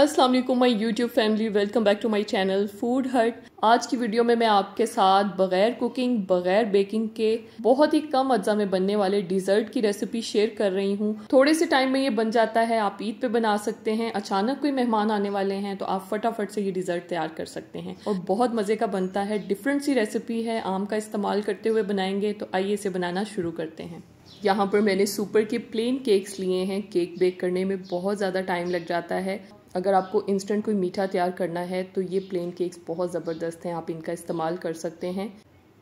अस्सलाम वालेकुम my YouTube family welcome back to my channel Food Hut आज की वीडियो में मैं आपके साथ बगैर कुकिंग बगैर बेकिंग के बहुत ही कम अज्जा में बनने वाले डिज़र्ट की रेसिपी शेयर कर रही हूँ थोड़े से टाइम में ये बन जाता है आप ईद पे बना सकते हैं अचानक कोई मेहमान आने वाले हैं तो आप फटाफट से ये डिज़र्ट तैयार कर सकते हैं और बहुत मज़े का बनता है डिफरेंट सी रेसिपी है आम का इस्तेमाल करते हुए बनाएंगे तो आइए इसे बनाना शुरू करते हैं यहाँ पर मैंने सुपर के प्लेन केक्स लिए हैं केक बेक करने में बहुत ज़्यादा टाइम लग जाता है अगर आपको इंस्टेंट कोई मीठा तैयार करना है तो ये प्लेन केक्स बहुत ज़बरदस्त हैं आप इनका इस्तेमाल कर सकते हैं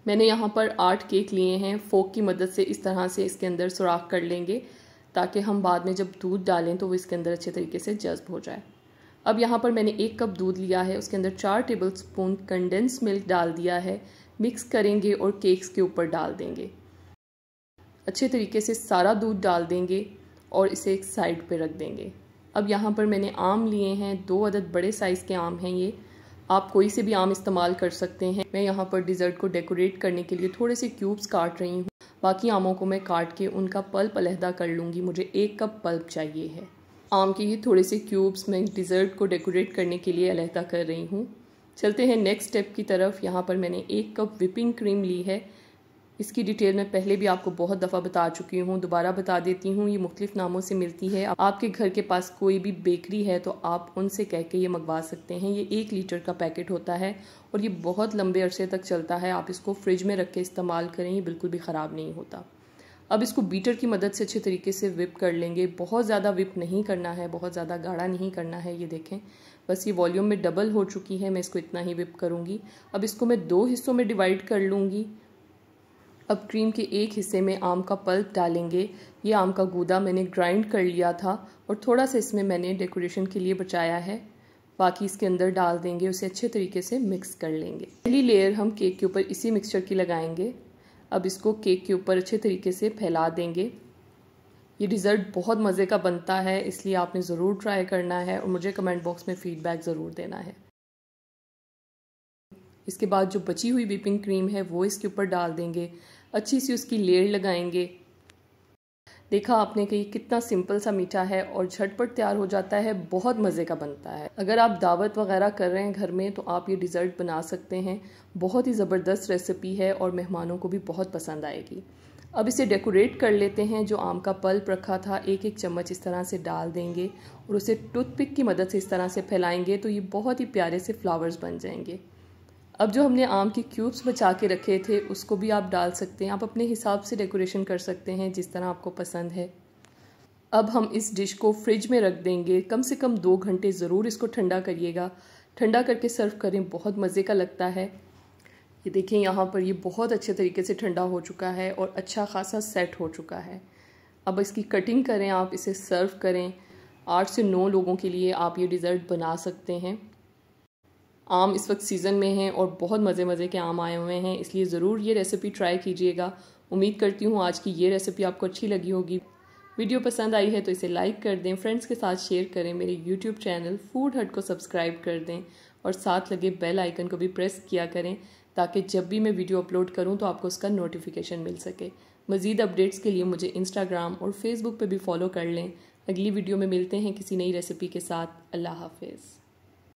मैंने यहाँ पर आठ केक लिए हैं फोक की मदद से इस तरह से इसके अंदर सुराख कर लेंगे ताकि हम बाद में जब दूध डालें तो वो इसके अंदर अच्छे तरीके से जज्ब हो जाए अब यहाँ पर मैंने एक कप दूध लिया है उसके अंदर चार टेबल स्पून कंडेंस मिल्क डाल दिया है मिक्स करेंगे और केक्स के ऊपर डाल देंगे अच्छे तरीके से सारा दूध डाल देंगे और इसे एक साइड पर रख देंगे अब यहाँ पर मैंने आम लिए हैं दो अदद बड़े साइज़ के आम हैं ये आप कोई से भी आम इस्तेमाल कर सकते हैं मैं यहाँ पर डिज़र्ट को डेकोरेट करने के लिए थोड़े से क्यूब्स काट रही हूँ बाकी आमों को मैं काट के उनका पल्प अलहदा कर लूँगी मुझे एक कप पल्प चाहिए है आम के ये थोड़े से क्यूब्स मैं डिज़र्ट को डेकोरेट करने के लिए अलहदा कर रही हूँ चलते हैं नेक्स्ट स्टेप की तरफ यहाँ पर मैंने एक कप विपिंग क्रीम ली है इसकी डिटेल मैं पहले भी आपको बहुत दफ़ा बता चुकी हूँ दोबारा बता देती हूँ ये मुख्तफ़ नामों से मिलती है आपके घर के पास कोई भी बेकरी है तो आप उनसे कह के ये मंगवा सकते हैं ये एक लीटर का पैकेट होता है और ये बहुत लंबे अरसे तक चलता है आप इसको फ्रिज में रख के इस्तेमाल करें ये बिल्कुल भी ख़राब नहीं होता अब इसको बीटर की मदद से अच्छे तरीके से विप कर लेंगे बहुत ज़्यादा विप नहीं करना है बहुत ज़्यादा गाढ़ा नहीं करना है ये देखें बस ये वॉल्यूम में डबल हो चुकी है मैं इसको इतना ही विप करूँगी अब इसको मैं दो हिस्सों में डिवाइड कर लूँगी अब क्रीम के एक हिस्से में आम का पल्प डालेंगे ये आम का गूदा मैंने ग्राइंड कर लिया था और थोड़ा सा इसमें मैंने डेकोरेशन के लिए बचाया है बाकी इसके अंदर डाल देंगे उसे अच्छे तरीके से मिक्स कर लेंगे पहली लेयर हम केक के ऊपर इसी मिक्सचर की लगाएंगे अब इसको केक के ऊपर अच्छे तरीके से फैला देंगे ये डिज़र्ट बहुत मज़े का बनता है इसलिए आपने ज़रूर ट्राई करना है और मुझे कमेंट बॉक्स में फ़ीडबैक ज़रूर देना है इसके बाद जो बची हुई व्हीपिंग क्रीम है वो इसके ऊपर डाल देंगे अच्छी सी उसकी लेयर लगाएंगे देखा आपने कि कितना सिंपल सा मीठा है और झटपट तैयार हो जाता है बहुत मज़े का बनता है अगर आप दावत वगैरह कर रहे हैं घर में तो आप ये डिज़र्ट बना सकते हैं बहुत ही ज़बरदस्त रेसिपी है और मेहमानों को भी बहुत पसंद आएगी अब इसे डेकोरेट कर लेते हैं जो आम का पल्प रखा था एक एक चम्मच इस तरह से डाल देंगे और उसे टूथपिक की मदद से इस तरह से फैलाएंगे तो ये बहुत ही प्यारे से फ्लावर्स बन जाएंगे अब जो हमने आम के क्यूब्स बचा के रखे थे उसको भी आप डाल सकते हैं आप अपने हिसाब से डेकोरेशन कर सकते हैं जिस तरह आपको पसंद है अब हम इस डिश को फ्रिज में रख देंगे कम से कम दो घंटे ज़रूर इसको ठंडा करिएगा ठंडा करके सर्व करें बहुत मज़े का लगता है ये देखें यहाँ पर ये बहुत अच्छे तरीके से ठंडा हो चुका है और अच्छा खासा सेट हो चुका है अब इसकी कटिंग करें आप इसे सर्व करें आठ से नौ लोगों के लिए आप ये डिज़र्ट बना सकते हैं आम इस वक्त सीज़न में हैं और बहुत मज़े मज़े के आम आए हुए हैं इसलिए ज़रूर ये रेसिपी ट्राई कीजिएगा उम्मीद करती हूँ आज की ये रेसिपी आपको अच्छी लगी होगी वीडियो पसंद आई है तो इसे लाइक कर दें फ्रेंड्स के साथ शेयर करें मेरे यूट्यूब चैनल फूड हट को सब्सक्राइब कर दें और साथ लगे बेल आइकन को भी प्रेस किया करें ताकि जब भी मैं वीडियो अपलोड करूँ तो आपको उसका नोटिफिकेशन मिल सके मज़ीद अपडेट्स के लिए मुझे इंस्टाग्राम और फेसबुक पर भी फॉलो कर लें अगली वीडियो में मिलते हैं किसी नई रेसिपी के साथ अल्लाह हाफिज़